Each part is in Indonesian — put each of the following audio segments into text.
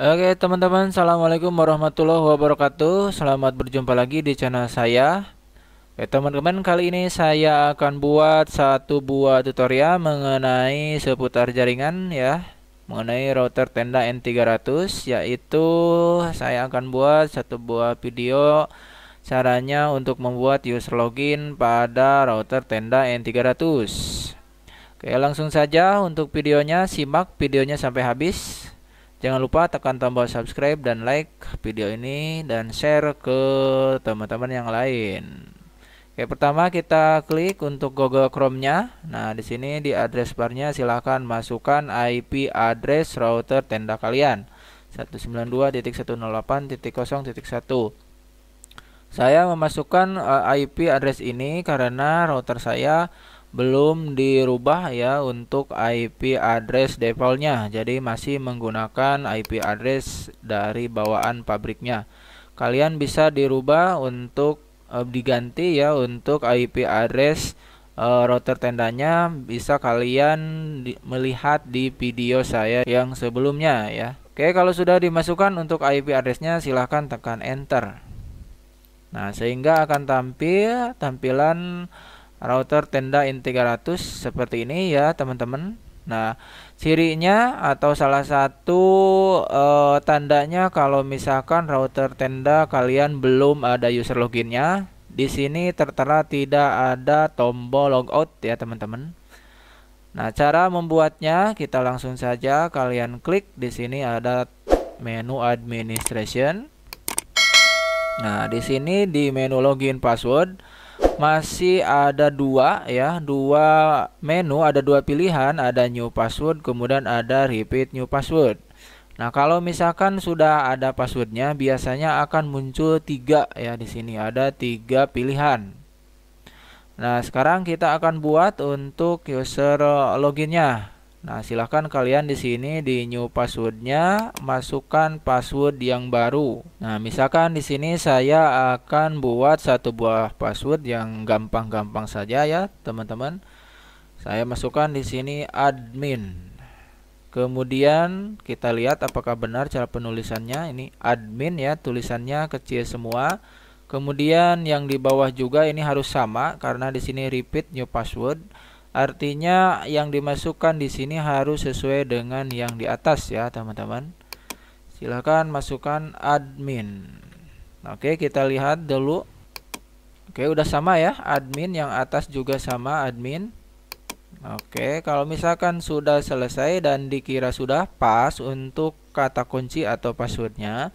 Oke teman-teman, Assalamualaikum warahmatullahi wabarakatuh Selamat berjumpa lagi di channel saya Oke teman-teman, kali ini saya akan buat satu buah tutorial mengenai seputar jaringan ya Mengenai router tenda N300 Yaitu saya akan buat satu buah video Caranya untuk membuat user login pada router tenda N300 Oke langsung saja untuk videonya, simak videonya sampai habis Jangan lupa tekan tombol subscribe dan like video ini dan share ke teman-teman yang lain. Oke, pertama kita klik untuk Google Chrome-nya. Nah, di sini di address bar-nya silahkan masukkan IP address router tenda kalian. 192.108.0.1. Saya memasukkan eh, IP address ini karena router saya belum dirubah ya untuk IP address defaultnya jadi masih menggunakan IP address dari bawaan pabriknya kalian bisa dirubah untuk uh, diganti ya untuk IP address uh, router tendanya bisa kalian di, melihat di video saya yang sebelumnya ya Oke kalau sudah dimasukkan untuk IP addressnya silahkan tekan enter nah sehingga akan tampil tampilan router tenda N300 seperti ini ya teman-teman Nah cirinya atau salah satu e, tandanya kalau misalkan router tenda kalian belum ada user loginnya di sini tertera tidak ada tombol logout ya teman-teman Nah cara membuatnya kita langsung saja kalian klik di sini ada menu administration Nah di sini di menu login password masih ada dua ya dua menu ada dua pilihan ada new password kemudian ada repeat new password nah kalau misalkan sudah ada passwordnya biasanya akan muncul tiga ya di sini ada tiga pilihan nah sekarang kita akan buat untuk user loginnya Nah, silahkan kalian di sini di new passwordnya masukkan password yang baru. Nah, misalkan di sini saya akan buat satu buah password yang gampang-gampang saja ya, teman-teman. Saya masukkan di sini admin. Kemudian kita lihat apakah benar cara penulisannya. Ini admin ya, tulisannya kecil semua. Kemudian yang di bawah juga ini harus sama karena di sini repeat new password. Artinya yang dimasukkan di sini harus sesuai dengan yang di atas ya teman-teman. Silahkan masukkan admin. Oke kita lihat dulu. Oke udah sama ya admin yang atas juga sama admin. Oke kalau misalkan sudah selesai dan dikira sudah pas untuk kata kunci atau passwordnya.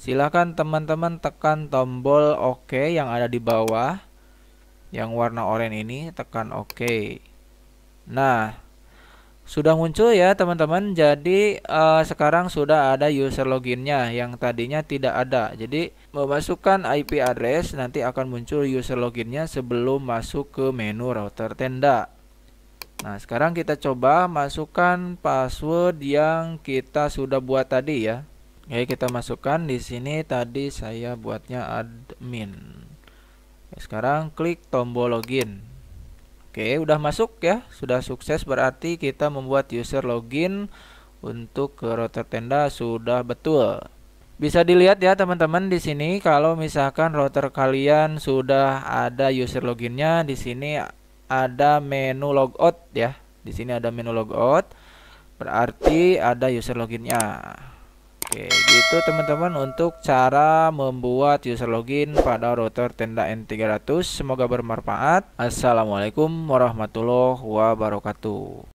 Silahkan teman-teman tekan tombol OK yang ada di bawah yang warna oranye ini tekan OK. Nah, sudah muncul ya teman-teman. Jadi uh, sekarang sudah ada user loginnya yang tadinya tidak ada. Jadi memasukkan IP address nanti akan muncul user loginnya sebelum masuk ke menu router tenda. Nah sekarang kita coba masukkan password yang kita sudah buat tadi ya. Oke kita masukkan di sini tadi saya buatnya admin. Sekarang klik tombol login. Oke, udah masuk ya, sudah sukses berarti kita membuat user login untuk ke router tenda sudah betul. Bisa dilihat ya teman-teman di sini kalau misalkan router kalian sudah ada user loginnya, di sini ada menu logout ya. Di sini ada menu logout, berarti ada user loginnya. Oke, gitu teman-teman untuk cara membuat user login pada router Tenda N300. Semoga bermanfaat. Assalamualaikum warahmatullahi wabarakatuh.